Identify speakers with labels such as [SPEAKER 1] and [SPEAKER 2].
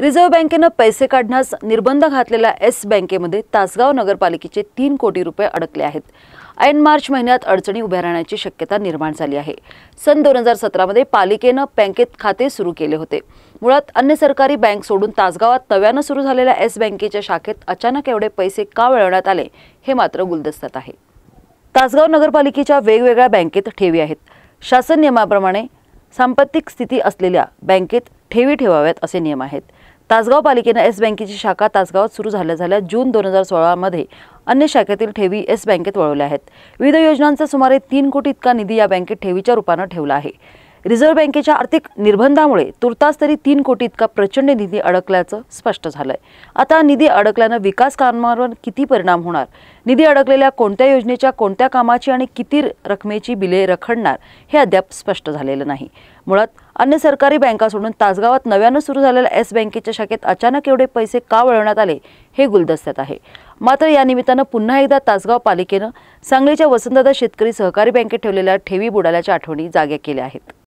[SPEAKER 1] reserve बँकेनं पैसे काढण्यास निर्बंध घातलेल्या एस बँकेमध्ये तासगाव नगरपालिकेचे तीन कोटी रुपये अडकले आहेत ऐन मार्च महिन्यात अडचणी उभ्या राहण्याची शक्यता निर्माण झाली आहे सन दोन हजार सतरामध्ये पालिकेनं बँकेत खाते सुरू केले होते मुळात अन्य सरकारी बँक सोडून तासगावात नव्यानं सुरू झालेल्या एस बँकेच्या शाखेत अचानक एवढे पैसे का वळवण्यात आले हे मात्र गुलदस्त्यात आहे तासगाव नगरपालिकेच्या वेगवेगळ्या बँकेत ठेवी आहेत शासन नियमाप्रमाणे सांपत्तिक स्थिती असलेल्या बँकेत ठेवी ठेवाव्यात असे नियम आहेत तासगाव पालिकेनं येस बँकेची शाखा तासगावात सुरू झाल्या झाल्या जून दोन हजार सोळामध्ये अन्य शाखेतील ठेवी येस बँकेत वळवल्या आहेत विविध योजनांचा सुमारे तीन कोटी इतका निधी या बँकेत ठेवीच्या रूपानं ठेवला आहे रिझर्व्ह बँकेच्या आर्थिक निर्बंधामुळे तुर्तास तरी तीन कोटी इतका प्रचंड निधी अडकल्याचं स्पष्ट झालंय आता निधी अडकल्यानं विकास कामांवर किती परिणाम होणार निधी अडकलेल्या कोणत्या योजनेच्या कोणत्या कामाची आणि किती रकमेची बिले रखडणार हे अद्याप स्पष्ट झालेलं नाही मुळात अन्य सरकारी बँका सोडून तासगावात नव्यानं सुरू झालेल्या एस बँकेच्या शाखेत अचानक एवढे पैसे का वळवण्यात आले हे गुलदस्त्यात आहे मात्र या निमित्तानं पुन्हा एकदा तासगाव पालिकेनं सांगलीच्या वसंतदादा शेतकरी सहकारी बँकेत ठेवलेल्या ठेवी बुडाल्याच्या आठवणी जाग्या केल्या आहेत